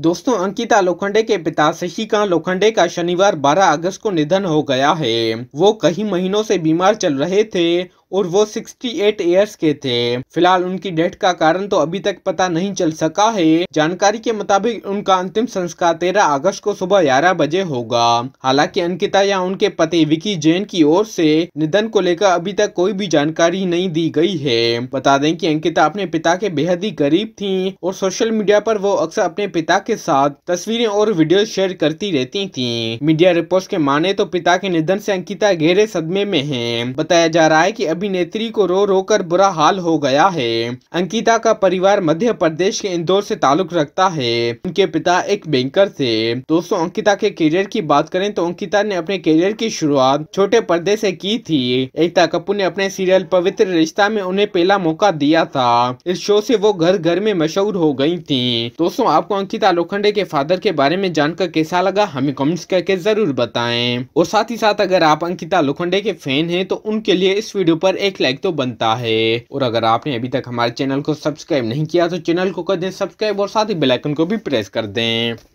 दोस्तों अंकिता लोखंडे के पिता शशिकांत लोखंडे का शनिवार 12 अगस्त को निधन हो गया है वो कई महीनों से बीमार चल रहे थे और वो 68 ईयर्स के थे फिलहाल उनकी डेथ का कारण तो अभी तक पता नहीं चल सका है जानकारी के मुताबिक उनका अंतिम संस्कार 13 अगस्त को सुबह ग्यारह बजे होगा हालांकि अंकिता या उनके पति विकी जैन की ओर से निधन को लेकर अभी तक कोई भी जानकारी नहीं दी गई है बता दें कि अंकिता अपने पिता के बेहद ही गरीब थी और सोशल मीडिया पर वो अक्सर अपने पिता के साथ तस्वीरें और वीडियो शेयर करती रहती थी मीडिया रिपोर्ट के माने तो पिता के निधन से अंकिता गहरे सदमे में है बताया जा रहा है की अभिनेत्री को रो रो कर बुरा हाल हो गया है अंकिता का परिवार मध्य प्रदेश के इंदौर से ताल्लुक रखता है उनके पिता एक बैंकर थे दोस्तों अंकिता के करियर की बात करें तो अंकिता ने अपने करियर की शुरुआत छोटे पर्दे से की थी एकता कपूर ने अपने सीरियल पवित्र रिश्ता में उन्हें पहला मौका दिया था इस शो से वो घर घर में मशहूर हो गई थी दोस्तों आपको अंकिता लोखंडे के फादर के बारे में जानकर कैसा लगा हमें कमेंट करके जरूर बताएं और साथ ही साथ अगर आप अंकिता लोखंडे के फैन हैं तो उनके लिए इस वीडियो पर पर एक लाइक तो बनता है और अगर आपने अभी तक हमारे चैनल को सब्सक्राइब नहीं किया तो चैनल को कर दें सब्सक्राइब और साथ ही बेलाइकन को भी प्रेस कर दें